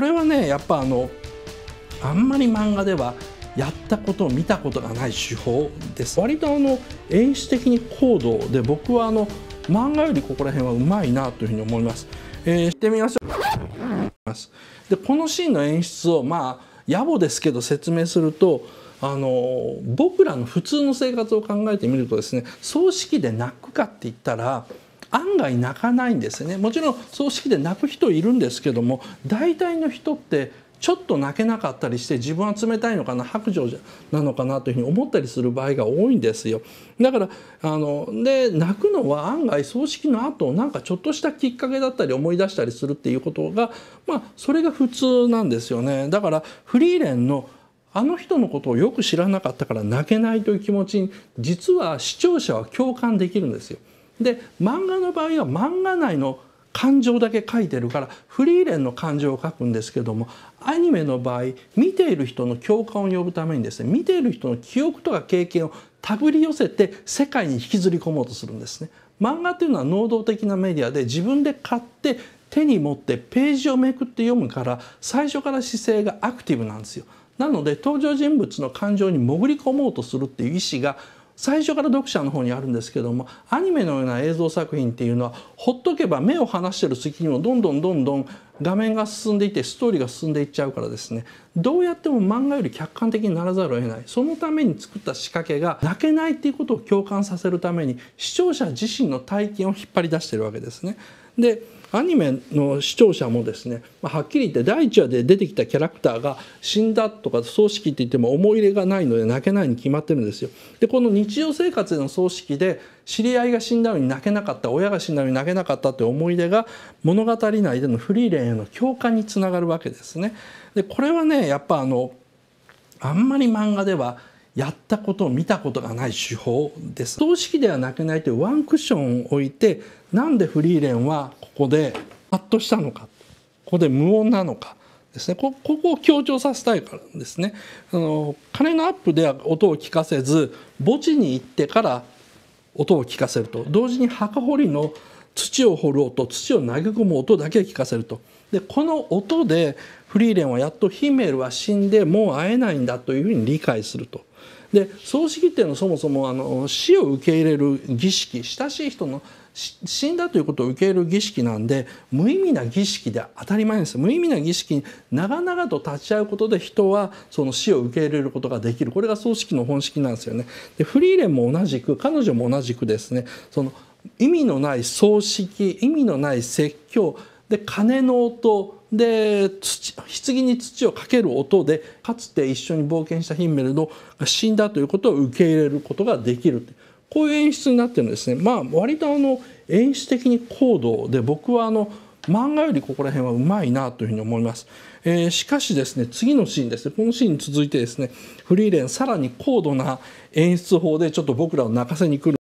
これはねやっぱあのあんまり漫画ではやったこと見たことがない手法です割とあの演出的に高度で僕はあの漫画よりここら辺はうまいなというふうに思います。えー、してみましょうでこのシーンの演出をまあ野暮ですけど説明するとあの僕らの普通の生活を考えてみるとですね葬式で泣くかって言ったら案外泣かないんですねもちろん葬式で泣く人いるんですけども大体の人ってちょっと泣けなかったりして自分は冷たいのかな白状なのかなというふうに思ったりする場合が多いんですよだからあので泣くのは案外葬式の後なんかちょっとしたきっかけだったり思い出したりするっていうことがまあそれが普通なんですよねだからフリーレンのあの人のことをよく知らなかったから泣けないという気持ちに実は視聴者は共感できるんですよ。で漫画の場合は漫画内の感情だけ書いてるからフリーレンの感情を書くんですけどもアニメの場合見ている人の共感を呼ぶためにですね見ている人の記憶とか経験を手繰り寄せて世界に引きずり込もうとするんですね。漫画というのは能動的なメディアで自分で買って手に持ってページをめくって読むから最初から姿勢がアクティブなんですよ。なので登場人物の感情に潜り込もうとするっていう意思が最初から読者の方にあるんですけどもアニメのような映像作品っていうのはほっとけば目を離してる隙にもどんどんどんどん画面が進んでいってストーリーが進んでいっちゃうからですねどうやっても漫画より客観的にならざるを得ないそのために作った仕掛けが泣けないっていうことを共感させるために視聴者自身の体験を引っ張り出してるわけですね。でアニメの視聴者もですね、まあ、はっきり言って第1話で出てきたキャラクターが死んだとか葬式って言っても思い入れがないので泣けないに決まってるんですよ。でこの日常生活での葬式で知り合いが死んだのに泣けなかった親が死んだのに泣けなかったって思い出が物語内でのフリーレンへの共感につながるわけですね。でこれはねやっぱあのあんまり漫画ではやったことを見たことがない手法です等式ではなくないというワンクッションを置いてなんでフリーレンはここでパッとしたのかここで無音なのかですねここを強調させたいからですねあの鐘のアップでは音を聞かせず墓地に行ってから音を聞かせると同時に墓掘りの土を掘る音土を投げ込む音だけ聞かせるとでこの音でフリーレンはやっとヒメルは死んでもう会えないんだというふうに理解するとで葬式っていうのはそもそもあの死を受け入れる儀式親しい人の死んだということを受け入れる儀式なんで無意味な儀式で当たり前です無意味な儀式に長々と立ち会うことで人はその死を受け入れることができるこれが葬式の本式なんですよね。でフリーレンも同じく彼女も同じくですねその意味のない葬式意味のない説教で鐘の音で土棺に土をかける音でかつて一緒に冒険したヒンメルのが死んだということを受け入れることができるこういう演出になってるんですね。まあ割とあの演出的に高度で僕はあの漫画よりここら辺はうまいなというふうに思います、えー、しかしですね次のシーンですねこのシーンに続いてですねフリーレンさらに高度な演出法でちょっと僕らを泣かせに来る